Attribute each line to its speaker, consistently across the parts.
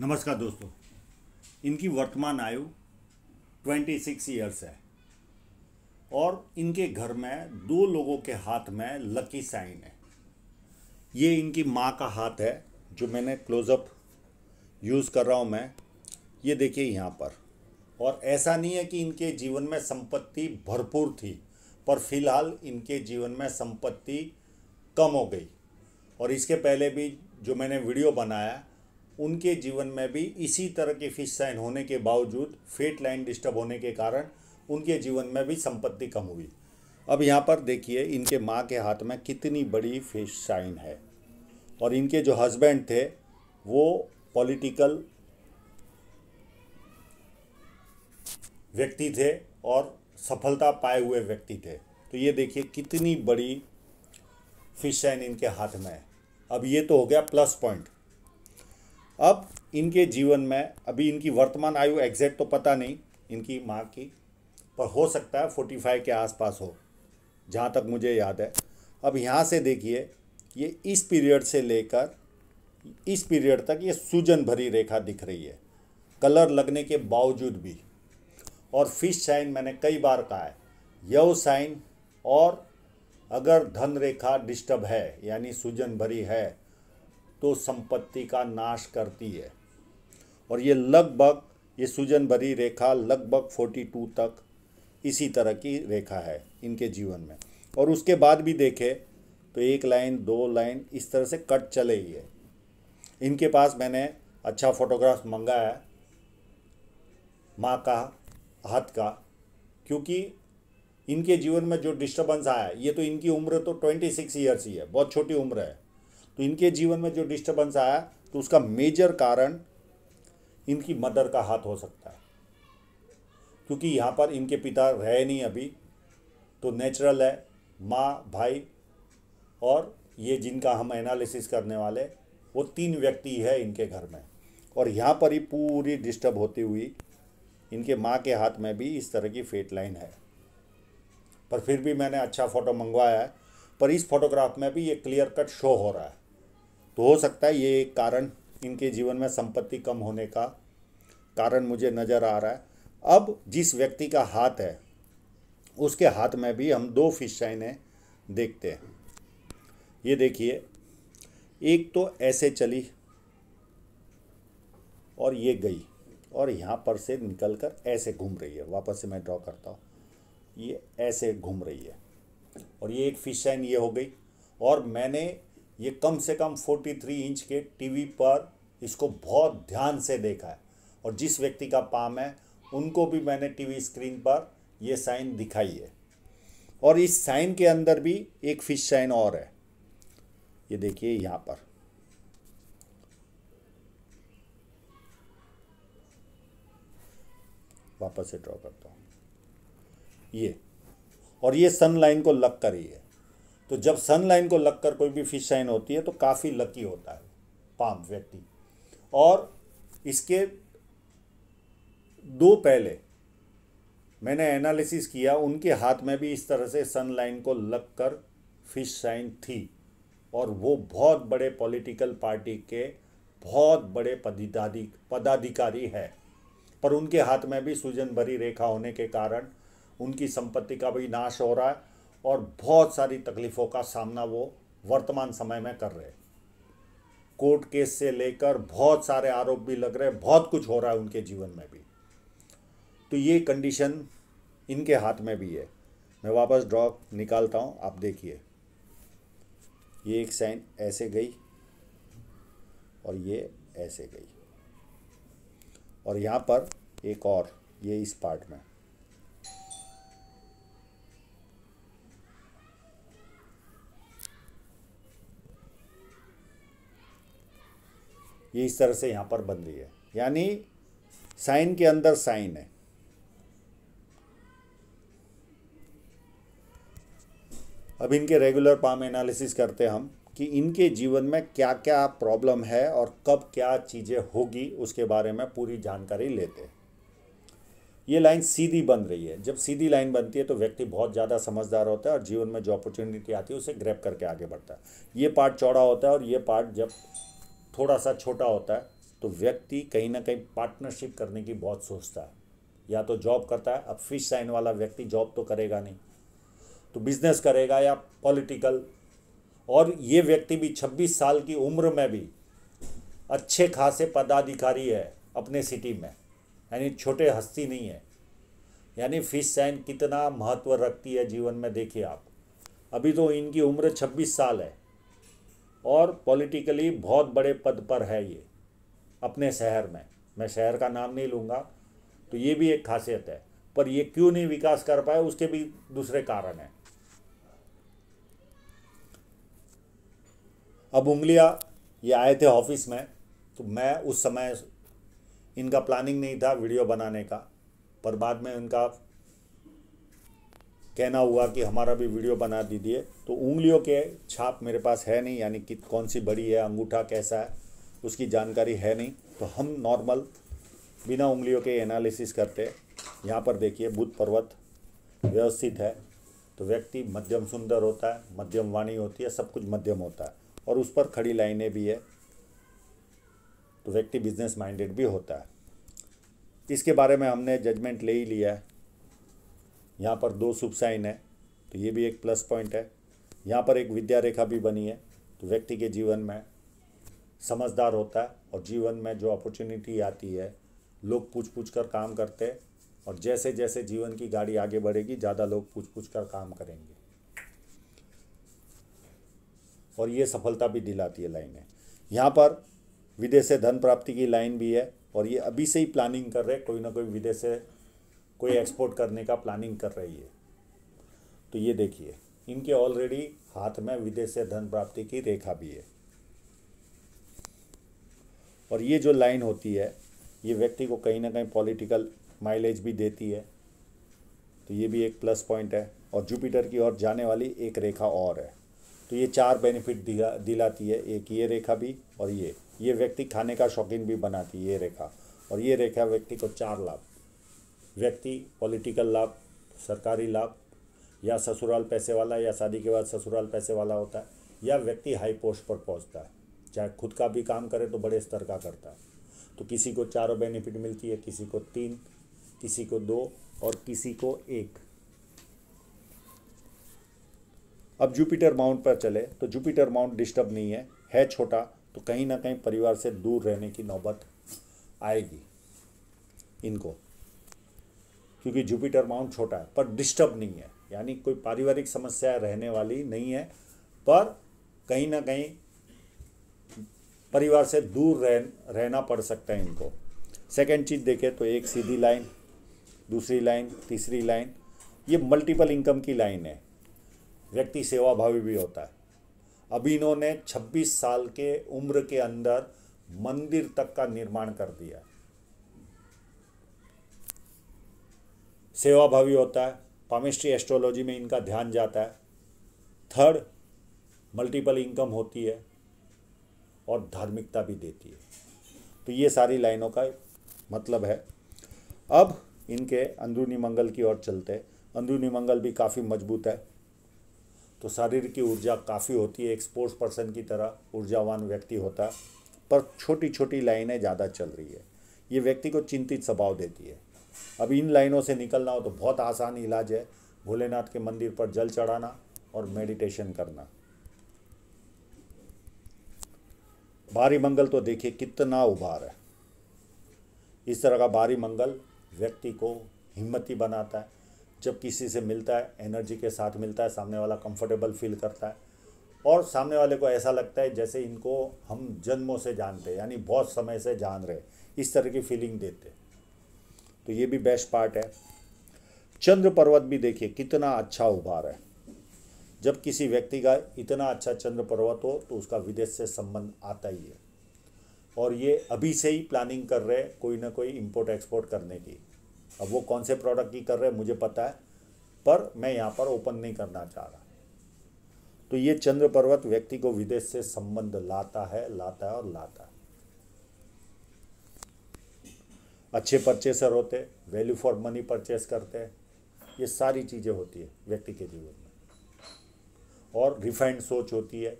Speaker 1: नमस्कार दोस्तों इनकी वर्तमान आयु 26 ईयर्स है और इनके घर में दो लोगों के हाथ में लकी साइन है ये इनकी माँ का हाथ है जो मैंने क्लोज़अप यूज़ कर रहा हूँ मैं ये देखिए यहाँ पर और ऐसा नहीं है कि इनके जीवन में संपत्ति भरपूर थी पर फिलहाल इनके जीवन में संपत्ति कम हो गई और इसके पहले भी जो मैंने वीडियो बनाया उनके जीवन में भी इसी तरह की फिश साइन होने के बावजूद फेट लाइन डिस्टर्ब होने के कारण उनके जीवन में भी संपत्ति कम हुई अब यहाँ पर देखिए इनके माँ के हाथ में कितनी बड़ी फिश साइन है और इनके जो हस्बैंड थे वो पॉलिटिकल व्यक्ति थे और सफलता पाए हुए व्यक्ति थे तो ये देखिए कितनी बड़ी फिश साइन इनके हाथ में है अब ये तो हो गया प्लस पॉइंट अब इनके जीवन में अभी इनकी वर्तमान आयु एग्जैक्ट तो पता नहीं इनकी माँ की पर हो सकता है फोर्टी फाइव के आसपास हो जहाँ तक मुझे याद है अब यहाँ से देखिए ये इस पीरियड से लेकर इस पीरियड तक ये सूजन भरी रेखा दिख रही है कलर लगने के बावजूद भी और फिश साइन मैंने कई बार कहा है यव साइन और अगर धन रेखा डिस्टर्ब है यानी सूजन भरी है तो संपत्ति का नाश करती है और ये लगभग ये सूजन भरी रेखा लगभग 42 तक इसी तरह की रेखा है इनके जीवन में और उसके बाद भी देखें तो एक लाइन दो लाइन इस तरह से कट चले ही है इनके पास मैंने अच्छा फोटोग्राफ मंगाया माँ का हाथ का क्योंकि इनके जीवन में जो डिस्टर्बेंस आया ये तो इनकी उम्र तो ट्वेंटी सिक्स ईयर्स ही है बहुत छोटी उम्र है तो इनके जीवन में जो डिस्टर्बेंस आया तो उसका मेजर कारण इनकी मदर का हाथ हो सकता है क्योंकि यहाँ पर इनके पिता रहे नहीं अभी तो नेचुरल है माँ भाई और ये जिनका हम एनालिसिस करने वाले वो तीन व्यक्ति है इनके घर में और यहाँ पर ही पूरी डिस्टर्ब होती हुई इनके माँ के हाथ में भी इस तरह की फेट लाइन है पर फिर भी मैंने अच्छा फ़ोटो मंगवाया है पर इस फोटोग्राफ में भी ये क्लियर कट शो हो रहा है तो हो सकता है ये एक कारण इनके जीवन में संपत्ति कम होने का कारण मुझे नज़र आ रहा है अब जिस व्यक्ति का हाथ है उसके हाथ में भी हम दो फिश साइनें देखते हैं ये देखिए एक तो ऐसे चली और ये गई और यहाँ पर से निकल कर ऐसे घूम रही है वापस से मैं ड्रॉ करता हूँ ये ऐसे घूम रही है और ये एक फिश साइन ये हो गई और मैंने ये कम से कम 43 इंच के टीवी पर इसको बहुत ध्यान से देखा है और जिस व्यक्ति का पाम है उनको भी मैंने टीवी स्क्रीन पर ये साइन दिखाई है और इस साइन के अंदर भी एक फिश साइन और है ये देखिए यहाँ पर वापस से ड्रॉ करता हूँ ये और ये सन लाइन को लग कर ही है तो जब सन लाइन को लगकर कोई भी फिश साइन होती है तो काफ़ी लकी होता है पाम व्यक्ति और इसके दो पहले मैंने एनालिसिस किया उनके हाथ में भी इस तरह से सन लाइन को लगकर फिश साइन थी और वो बहुत बड़े पॉलिटिकल पार्टी के बहुत बड़े पदाधिक पदाधिकारी है पर उनके हाथ में भी सूजन भरी रेखा होने के कारण उनकी संपत्ति का भी नाश हो रहा है और बहुत सारी तकलीफ़ों का सामना वो वर्तमान समय में कर रहे हैं कोर्ट केस से लेकर बहुत सारे आरोप भी लग रहे हैं बहुत कुछ हो रहा है उनके जीवन में भी तो ये कंडीशन इनके हाथ में भी है मैं वापस ड्रॉ निकालता हूँ आप देखिए ये एक साइन ऐसे गई और ये ऐसे गई और यहाँ पर एक और ये इस पार्ट में ये इस तरह से यहाँ पर बन रही है यानी साइन के अंदर साइन है अब इनके रेगुलर पाम एनालिसिस करते हम कि इनके जीवन में क्या क्या प्रॉब्लम है और कब क्या चीज़ें होगी उसके बारे में पूरी जानकारी लेते हैं ये लाइन सीधी बन रही है जब सीधी लाइन बनती है तो व्यक्ति बहुत ज़्यादा समझदार होता है और जीवन में जो अपॉर्चुनिटी आती है उसे ग्रैप करके आगे बढ़ता है ये पार्ट चौड़ा होता है और ये पार्ट जब थोड़ा सा छोटा होता है तो व्यक्ति कहीं ना कहीं पार्टनरशिप करने की बहुत सोचता है या तो जॉब करता है अब फिश साइन वाला व्यक्ति जॉब तो करेगा नहीं तो बिजनेस करेगा या पॉलिटिकल और ये व्यक्ति भी 26 साल की उम्र में भी अच्छे खासे पदाधिकारी है अपने सिटी में यानी छोटे हस्ती नहीं है यानी फिश साइन कितना महत्व रखती है जीवन में देखिए आप अभी तो इनकी उम्र 26 साल है और पॉलिटिकली बहुत बड़े पद पर है ये अपने शहर में मैं शहर का नाम नहीं लूँगा तो ये भी एक खासियत है पर ये क्यों नहीं विकास कर पाए उसके भी दूसरे कारण हैं अब उंगलिया ये आए थे ऑफिस में तो मैं उस समय इनका प्लानिंग नहीं था वीडियो बनाने का पर बाद में उनका कहना हुआ कि हमारा भी वीडियो बना दीजिए तो उंगलियों के छाप मेरे पास है नहीं यानी कि कौन सी बड़ी है अंगूठा कैसा है उसकी जानकारी है नहीं तो हम नॉर्मल बिना उंगलियों के एनालिसिस करते हैं यहाँ पर देखिए बुद्ध पर्वत व्यवस्थित है तो व्यक्ति मध्यम सुंदर होता है मध्यम वाणी होती है सब कुछ मध्यम होता है और उस पर खड़ी लाइनें भी है तो व्यक्ति बिजनेस माइंडेड भी होता है इसके बारे में हमने जजमेंट ले ही लिया है यहाँ पर दो शुभ साइन है तो ये भी एक प्लस पॉइंट है यहाँ पर एक विद्या रेखा भी बनी है तो व्यक्ति के जीवन में समझदार होता है और जीवन में जो अपॉर्चुनिटी आती है लोग पूछ पूछ कर काम करते हैं और जैसे जैसे जीवन की गाड़ी आगे बढ़ेगी ज़्यादा लोग पूछ पूछ कर काम करेंगे और ये सफलता भी दिलाती है लाइनें यहाँ पर विदेश से धन प्राप्ति की लाइन भी है और ये अभी से ही प्लानिंग कर रहे कोई ना कोई विदेश से कोई एक्सपोर्ट करने का प्लानिंग कर रही है तो ये देखिए इनके ऑलरेडी हाथ में विदेश से धन प्राप्ति की रेखा भी है और ये जो लाइन होती है ये व्यक्ति को कहीं ना कहीं पॉलिटिकल माइलेज भी देती है तो ये भी एक प्लस पॉइंट है और जुपिटर की ओर जाने वाली एक रेखा और है तो ये चार बेनिफिट दिला दिलाती है एक ये रेखा भी और ये ये व्यक्ति खाने का शौकीन भी बनाती है ये रेखा और ये रेखा व्यक्ति को चार लाभ व्यक्ति पॉलिटिकल लाभ सरकारी लाभ या ससुराल पैसे वाला या शादी के बाद ससुराल पैसे वाला होता है या व्यक्ति हाई पोस्ट पर पहुंचता है चाहे खुद का भी काम करे तो बड़े स्तर का करता है तो किसी को चारों बेनिफिट मिलती है किसी को तीन किसी को दो और किसी को एक अब जुपिटर माउंट पर चले तो जुपिटर माउंट डिस्टर्ब नहीं है है छोटा तो कहीं ना कहीं परिवार से दूर रहने की नौबत आएगी इनको क्योंकि जुपिटर माउंट छोटा है पर डिस्टर्ब नहीं है यानी कोई पारिवारिक समस्या रहने वाली नहीं है पर कहीं ना कहीं परिवार से दूर रह रहना पड़ सकता है इनको सेकेंड चीज़ देखें तो एक सीधी लाइन दूसरी लाइन तीसरी लाइन ये मल्टीपल इनकम की लाइन है व्यक्ति सेवाभावी भी होता है अभी इन्होंने 26 साल के उम्र के अंदर मंदिर तक का निर्माण कर दिया सेवाभावी होता है पामिस्ट्री एस्ट्रोलॉजी में इनका ध्यान जाता है थर्ड मल्टीपल इनकम होती है और धार्मिकता भी देती है तो ये सारी लाइनों का मतलब है अब इनके अंदरूनी मंगल की ओर चलते हैं अंदरूनी मंगल भी काफ़ी मजबूत है तो शरीर की ऊर्जा काफ़ी होती है एक स्पोर्ट्स पर्सन की तरह ऊर्जावान व्यक्ति होता है पर छोटी छोटी लाइनें ज़्यादा चल रही है ये व्यक्ति को चिंतित स्वभाव देती है अब इन लाइनों से निकलना हो तो बहुत आसान इलाज है भोलेनाथ के मंदिर पर जल चढ़ाना और मेडिटेशन करना भारी मंगल तो देखिए कितना उभार है इस तरह का भारी मंगल व्यक्ति को हिम्मती बनाता है जब किसी से मिलता है एनर्जी के साथ मिलता है सामने वाला कंफर्टेबल फील करता है और सामने वाले को ऐसा लगता है जैसे इनको हम जन्मों से जानते हैं यानी बहुत समय से जान रहे इस तरह की फीलिंग देते हैं तो ये भी बेस्ट पार्ट है चंद्र पर्वत भी देखिए कितना अच्छा उभार है जब किसी व्यक्ति का इतना अच्छा चंद्र पर्वत हो तो उसका विदेश से संबंध आता ही है और ये अभी से ही प्लानिंग कर रहे हैं कोई ना कोई इम्पोर्ट एक्सपोर्ट करने की अब वो कौन से प्रोडक्ट की कर रहे हैं मुझे पता है पर मैं यहाँ पर ओपन नहीं करना चाह रहा तो ये चंद्र पर्वत व्यक्ति को विदेश से संबंध लाता है लाता है और लाता है अच्छे परचेसर होते वैल्यू फॉर मनी परचेस करते ये सारी चीज़ें होती है व्यक्ति के जीवन में और रिफाइंड सोच होती है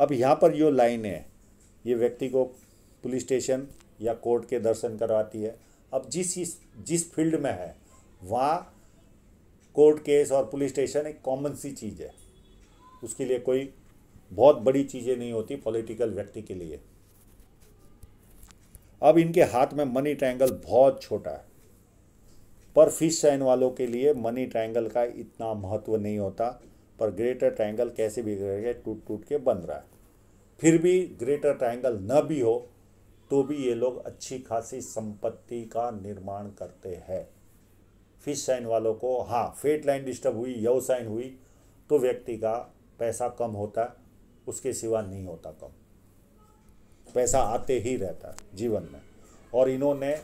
Speaker 1: अब यहाँ पर जो लाइन है ये व्यक्ति को पुलिस स्टेशन या कोर्ट के दर्शन करवाती है अब जिस जिस फील्ड में है वहाँ कोर्ट केस और पुलिस स्टेशन एक कॉमन सी चीज़ है उसके लिए कोई बहुत बड़ी चीज़ें नहीं होती पॉलिटिकल व्यक्ति के लिए अब इनके हाथ में मनी ट्रायंगल बहुत छोटा है पर फिश साइन वालों के लिए मनी ट्रायंगल का इतना महत्व नहीं होता पर ग्रेटर ट्रायंगल कैसे भी करके टूट टूट के बन रहा है फिर भी ग्रेटर ट्रायंगल न भी हो तो भी ये लोग अच्छी खासी संपत्ति का निर्माण करते हैं फिश साइन वालों को हाँ फेट लाइन डिस्टर्ब हुई यव साइन हुई तो व्यक्ति का पैसा कम होता है उसके सिवा नहीं होता कम पैसा आते ही रहता है जीवन में और इन्होंने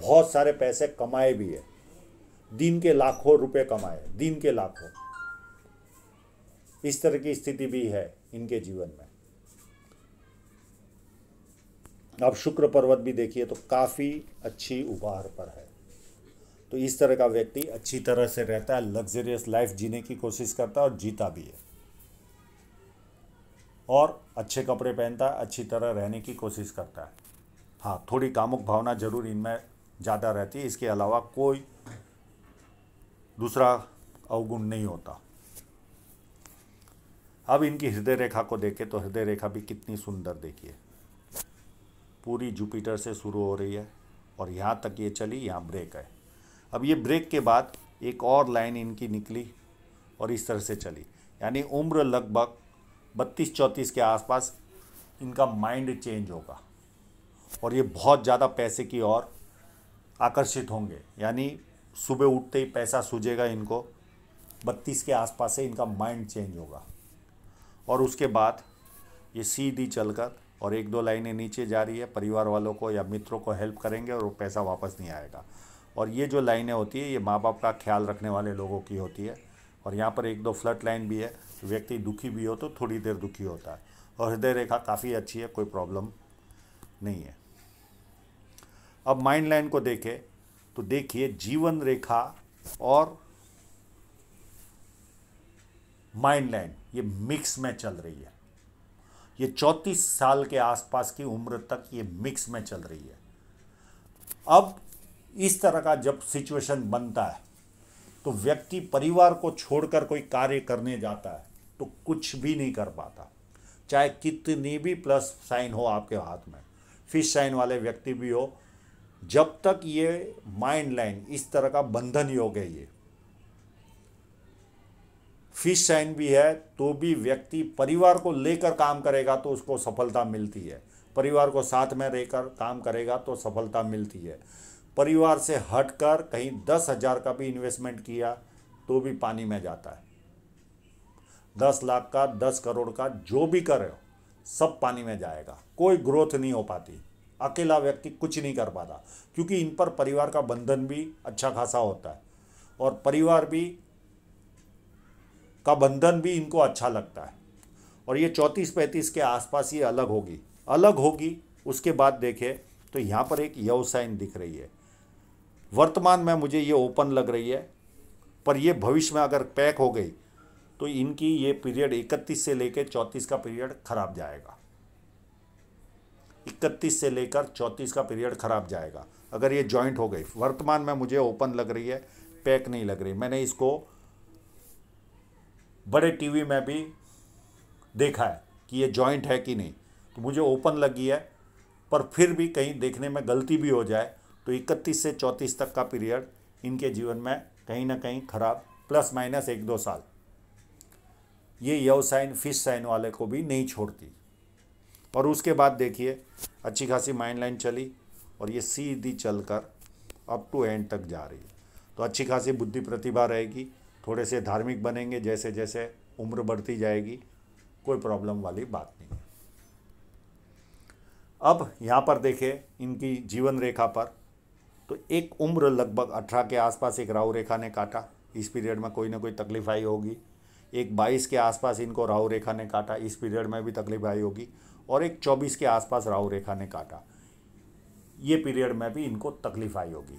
Speaker 1: बहुत सारे पैसे कमाए भी है दिन के लाखों रुपए कमाए दिन के लाखों इस तरह की स्थिति भी है इनके जीवन में अब शुक्र पर्वत भी देखिए तो काफ़ी अच्छी उपहार पर है तो इस तरह का व्यक्ति अच्छी तरह से रहता है लग्जरियस लाइफ जीने की कोशिश करता है और जीता भी है और अच्छे कपड़े पहनता है अच्छी तरह रहने की कोशिश करता है हाँ थोड़ी कामुक भावना जरूर इनमें ज़्यादा रहती है इसके अलावा कोई दूसरा अवगुण नहीं होता अब इनकी हृदय रेखा को देखें तो हृदय रेखा भी कितनी सुंदर देखिए पूरी जुपिटर से शुरू हो रही है और यहाँ तक ये चली यहाँ ब्रेक है अब ये ब्रेक के बाद एक और लाइन इनकी निकली और इस तरह से चली यानी उम्र लगभग बत्तीस चौंतीस के आसपास इनका माइंड चेंज होगा और ये बहुत ज़्यादा पैसे की ओर आकर्षित होंगे यानी सुबह उठते ही पैसा सूझेगा इनको बत्तीस के आसपास से इनका माइंड चेंज होगा और उसके बाद ये सीधी चलकर और एक दो लाइनें नीचे जा रही है परिवार वालों को या मित्रों को हेल्प करेंगे और वो पैसा वापस नहीं आएगा और ये जो लाइनें होती है ये माँ बाप का ख्याल रखने वाले लोगों की होती है और यहाँ पर एक दो फ्लट लाइन भी है व्यक्ति दुखी भी हो तो थोड़ी देर दुखी होता है और हृदय रेखा काफ़ी अच्छी है कोई प्रॉब्लम नहीं है अब माइंड लाइन को देखें तो देखिए जीवन रेखा और माइंड लाइन ये मिक्स में चल रही है ये चौंतीस साल के आसपास की उम्र तक ये मिक्स में चल रही है अब इस तरह का जब सिचुएशन बनता है तो व्यक्ति परिवार को छोड़कर कोई कार्य करने जाता है तो कुछ भी नहीं कर पाता चाहे कितनी भी प्लस साइन हो आपके हाथ में फिश साइन वाले व्यक्ति भी हो जब तक ये माइंड लाइन इस तरह का बंधन योग है ये फिश साइन भी है तो भी व्यक्ति परिवार को लेकर काम करेगा तो उसको सफलता मिलती है परिवार को साथ में रहकर काम करेगा तो सफलता मिलती है परिवार से हटकर कहीं दस हज़ार का भी इन्वेस्टमेंट किया तो भी पानी में जाता है दस लाख का दस करोड़ का जो भी कर रहे हो सब पानी में जाएगा कोई ग्रोथ नहीं हो पाती अकेला व्यक्ति कुछ नहीं कर पाता क्योंकि इन पर परिवार का बंधन भी अच्छा खासा होता है और परिवार भी का बंधन भी इनको अच्छा लगता है और ये चौंतीस पैंतीस के आसपास ये अलग होगी अलग होगी उसके बाद देखें तो यहाँ पर एक यव साइन दिख रही है वर्तमान में मुझे ये ओपन लग रही है पर ये भविष्य में अगर पैक हो गई तो इनकी ये पीरियड 31 से लेकर 34 का पीरियड खराब जाएगा 31 से लेकर 34 का पीरियड खराब जाएगा अगर ये जॉइंट हो गई वर्तमान में मुझे ओपन लग रही है पैक नहीं लग रही मैंने इसको बड़े टीवी में भी देखा है कि ये जॉइंट है कि नहीं तो मुझे ओपन लगी है पर फिर भी कहीं देखने में गलती भी हो जाए तो 31 से 34 तक का पीरियड इनके जीवन में कहीं ना कहीं खराब प्लस माइनस एक दो साल ये यव साइन फिश साइन वाले को भी नहीं छोड़ती और उसके बाद देखिए अच्छी खासी माइंड लाइन चली और ये सीधी चलकर अप टू एंड तक जा रही है तो अच्छी खासी बुद्धि प्रतिभा रहेगी थोड़े से धार्मिक बनेंगे जैसे जैसे उम्र बढ़ती जाएगी कोई प्रॉब्लम वाली बात नहीं है अब यहाँ पर देखें इनकी जीवन रेखा पर तो एक उम्र लगभग अठारह के आसपास एक राहु रेखा ने काटा इस पीरियड में कोई ना कोई तकलीफ आई होगी एक 22 के आसपास इनको राहु रेखा ने काटा इस पीरियड में भी तकलीफ आई होगी और एक 24 के आसपास राहु रेखा ने काटा ये पीरियड में भी इनको तकलीफ आई होगी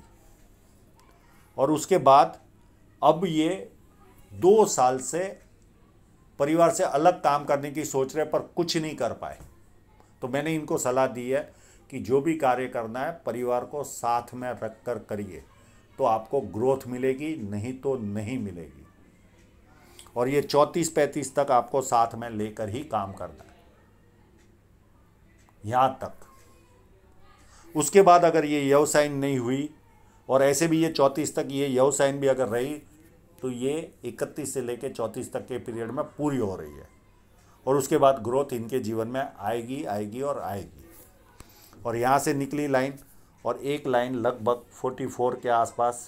Speaker 1: और उसके बाद अब ये दो साल से परिवार से अलग काम करने की सोच रहे पर कुछ नहीं कर पाए तो मैंने इनको सलाह दी है कि जो भी कार्य करना है परिवार को साथ में रख कर करिए तो आपको ग्रोथ मिलेगी नहीं तो नहीं मिलेगी और ये चौंतीस पैंतीस तक आपको साथ में लेकर ही काम करना है यहाँ तक उसके बाद अगर ये यव साइन नहीं हुई और ऐसे भी ये चौंतीस तक ये यव साइन भी अगर रही तो ये इकतीस से लेकर चौंतीस तक के पीरियड में पूरी हो रही है और उसके बाद ग्रोथ इनके जीवन में आएगी आएगी और आएगी और यहाँ से निकली लाइन और एक लाइन लगभग 44 के आसपास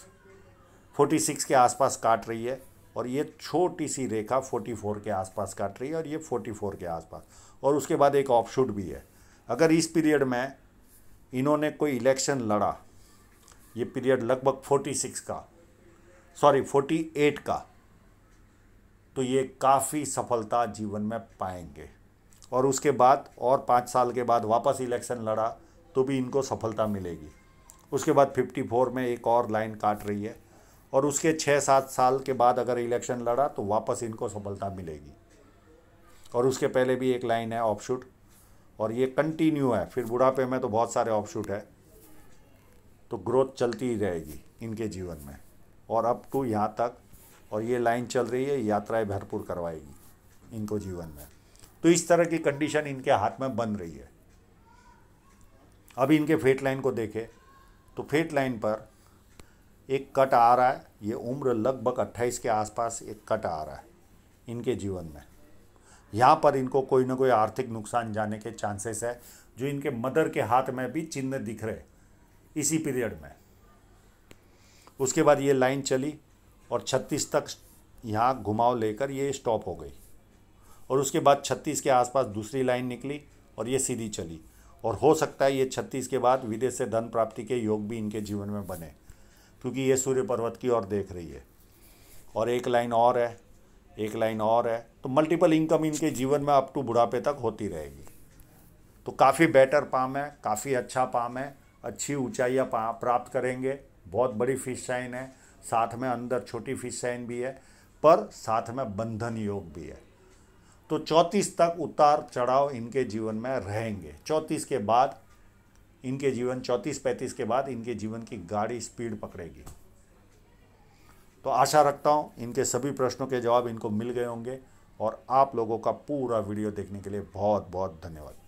Speaker 1: 46 के आसपास काट रही है और ये छोटी सी रेखा 44 के आसपास काट रही है और ये 44 के आसपास और उसके बाद एक ऑफशूट भी है अगर इस पीरियड में इन्होंने कोई इलेक्शन लड़ा ये पीरियड लगभग 46 का सॉरी 48 का तो ये काफ़ी सफलता जीवन में पाएंगे और उसके बाद और पाँच साल के बाद वापस इलेक्शन लड़ा तो भी इनको सफलता मिलेगी उसके बाद 54 में एक और लाइन काट रही है और उसके छः सात साल के बाद अगर इलेक्शन लड़ा तो वापस इनको सफलता मिलेगी और उसके पहले भी एक लाइन है शूट और ये कंटिन्यू है फिर बुढ़ापे में तो बहुत सारे शूट है तो ग्रोथ चलती ही रहेगी इनके जीवन में और अप टू यहाँ तक और ये लाइन चल रही है यात्राएं भरपूर करवाएगी इनको जीवन में तो इस तरह की कंडीशन इनके हाथ में बन रही है अब इनके फेट लाइन को देखें तो फेट लाइन पर एक कट आ रहा है ये उम्र लगभग 28 के आसपास एक कट आ रहा है इनके जीवन में यहाँ पर इनको कोई ना कोई आर्थिक नुकसान जाने के चांसेस है जो इनके मदर के हाथ में भी चिन्ह दिख रहे इसी पीरियड में उसके बाद ये लाइन चली और 36 तक यहाँ घुमाव लेकर ये स्टॉप हो गई और उसके बाद 36 के आसपास दूसरी लाइन निकली और ये सीधी चली और हो सकता है ये 36 के बाद विदेश से धन प्राप्ति के योग भी इनके जीवन में बने क्योंकि ये सूर्य पर्वत की ओर देख रही है और एक लाइन और है एक लाइन और है तो मल्टीपल इनकम इनके जीवन में अप टू बुढ़ापे तक होती रहेगी तो काफ़ी बेटर पाम है काफ़ी अच्छा पाम है अच्छी पा प्राप्त करेंगे बहुत बड़ी फिश साइन है साथ में अंदर छोटी फिश साइन भी है पर साथ में बंधन योग भी है तो चौंतीस तक उतार चढ़ाव इनके जीवन में रहेंगे चौंतीस के बाद इनके जीवन चौंतीस पैंतीस के बाद इनके जीवन की गाड़ी स्पीड पकड़ेगी तो आशा रखता हूँ इनके सभी प्रश्नों के जवाब इनको मिल गए होंगे और आप लोगों का पूरा वीडियो देखने के लिए बहुत बहुत धन्यवाद